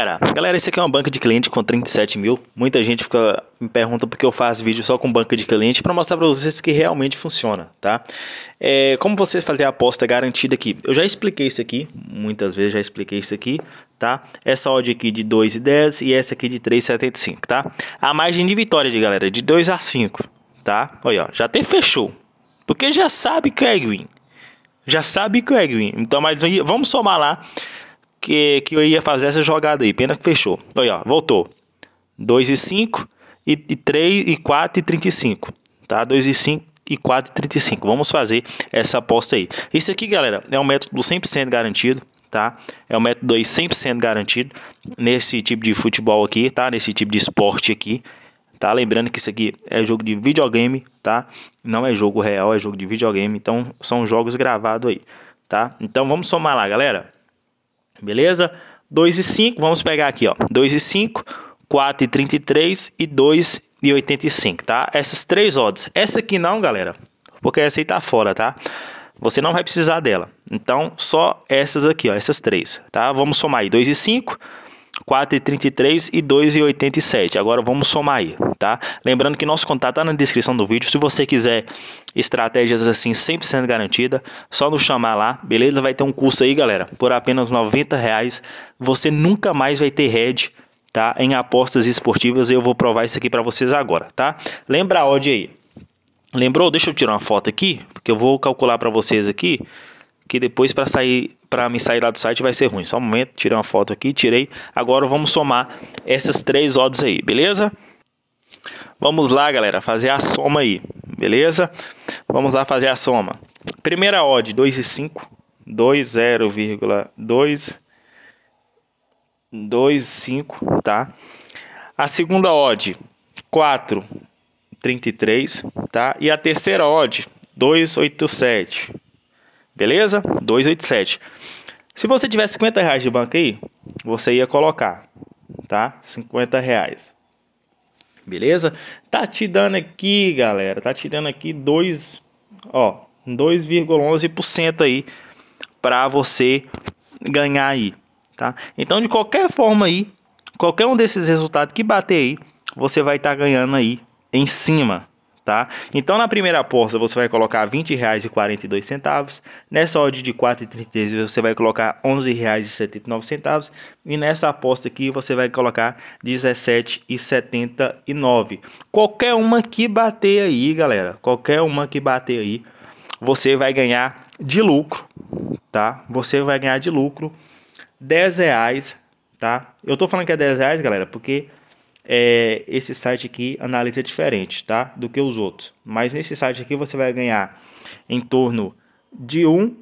Ceará. Galera, esse aqui é uma banca de cliente com 37 mil. Muita gente fica, me pergunta porque eu faço vídeo só com banca de cliente para mostrar para vocês que realmente funciona, tá? É, como vocês fazer a aposta garantida aqui? Eu já expliquei isso aqui, muitas vezes já expliquei isso aqui, tá? Essa odd aqui de 2,10 e essa aqui de 3,75, tá? A margem de vitória, de galera, de 2 a 5, tá? Olha, ó, já até fechou. Porque já sabe que é green. Já sabe que é green. Então, mas vamos somar lá que, que eu ia fazer essa jogada aí. Pena que fechou. Olha, ó, voltou. 2 e 5 e, e 3 e 4 e 35, tá? 2 e 5 e 4 e 35. Vamos fazer essa aposta aí. Isso aqui, galera, é um método 100% garantido, tá? É um método aí 100% garantido nesse tipo de futebol aqui, tá? Nesse tipo de esporte aqui. Tá? Lembrando que isso aqui é jogo de videogame, tá? Não é jogo real, é jogo de videogame, então são jogos gravados aí, tá? Então vamos somar lá, galera beleza? 2 e 5, vamos pegar aqui, ó, 2 e 5, 4 e 33 e 2 e 85, tá? Essas três odds. Essa aqui não, galera, porque essa aí tá fora, tá? Você não vai precisar dela. Então, só essas aqui, ó, essas três, tá? Vamos somar aí, 2 e 5, 4,33 e 2,87. Agora vamos somar aí, tá? Lembrando que nosso contato está na descrição do vídeo. Se você quiser estratégias assim 100% garantida, só nos chamar lá, beleza? Vai ter um curso aí, galera, por apenas 90 reais. Você nunca mais vai ter head, tá? Em apostas esportivas. Eu vou provar isso aqui para vocês agora, tá? Lembra a odd aí. Lembrou? Deixa eu tirar uma foto aqui, porque eu vou calcular para vocês aqui que depois para sair para me sair lá do site vai ser ruim. Só um momento, tirei uma foto aqui, tirei. Agora vamos somar essas três odds aí, beleza? Vamos lá, galera, fazer a soma aí, beleza? Vamos lá fazer a soma. Primeira odd 2,5, 2,0,2 2,5, tá? A segunda odd 4,33, tá? E a terceira odd 2,87. Beleza? 287. Se você tiver 50 reais de banco aí, você ia colocar, tá? 50 reais. Beleza? Tá te dando aqui, galera, tá te dando aqui 2, ó, 2,11% aí para você ganhar aí, tá? Então, de qualquer forma aí, qualquer um desses resultados que bater aí, você vai estar tá ganhando aí em cima, tá? Então na primeira aposta você vai colocar R$ 20,42, nessa odd de 4,33 você vai colocar R$ 11,79 e nessa aposta aqui você vai colocar R$ 17,79. Qualquer uma que bater aí, galera, qualquer uma que bater aí, você vai ganhar de lucro, tá? Você vai ganhar de lucro R$ 10 reais, tá? Eu tô falando que é 10 reais, galera, porque é, esse site aqui analisa diferente, tá? Do que os outros. Mas nesse site aqui você vai ganhar em torno de 1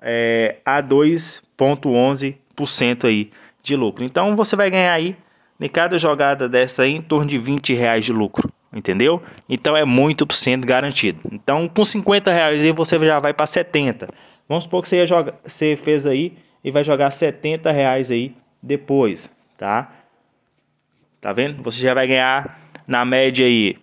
é, a 2,11% aí de lucro. Então você vai ganhar aí em cada jogada dessa aí, em torno de 20 reais de lucro. Entendeu? Então é muito por cento garantido. Então com 50 reais aí você já vai para 70. Vamos supor que você, joga, você fez aí e vai jogar 70 reais aí depois, tá? Tá vendo? Você já vai ganhar na média aí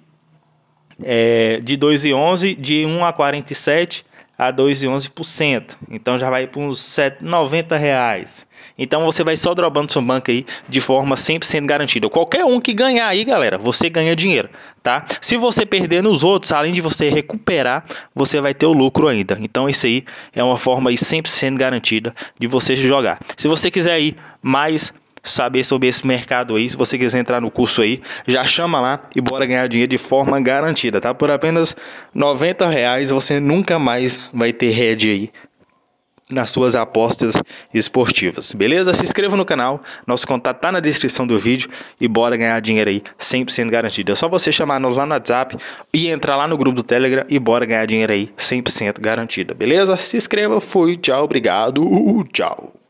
é, de 2,11, de 1 a 47 a 2,11%. Então já vai para uns R$ 90 reais. Então você vai só dropando sua banca aí de forma 100% garantida. Qualquer um que ganhar aí, galera, você ganha dinheiro, tá? Se você perder nos outros, além de você recuperar, você vai ter o lucro ainda. Então isso aí é uma forma aí 100% garantida de você jogar. Se você quiser aí mais saber sobre esse mercado aí. Se você quiser entrar no curso aí, já chama lá e bora ganhar dinheiro de forma garantida, tá? Por apenas 90 reais você nunca mais vai ter head aí nas suas apostas esportivas. Beleza? Se inscreva no canal, nosso contato tá na descrição do vídeo e bora ganhar dinheiro aí 100% garantido. É só você chamar nós lá no WhatsApp e entrar lá no grupo do Telegram e bora ganhar dinheiro aí 100% garantido. Beleza? Se inscreva, fui, tchau, obrigado, tchau.